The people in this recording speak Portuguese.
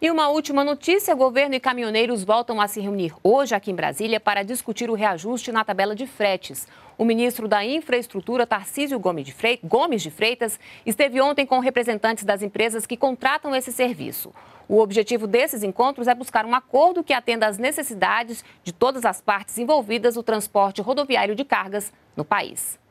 E uma última notícia: governo e caminhoneiros voltam a se reunir hoje aqui em Brasília para discutir o reajuste na tabela de fretes. O ministro da Infraestrutura, Tarcísio Gomes de Freitas, esteve ontem com representantes das empresas que contratam esse serviço. O objetivo desses encontros é buscar um acordo que atenda às necessidades de todas as partes envolvidas no transporte rodoviário de cargas no país.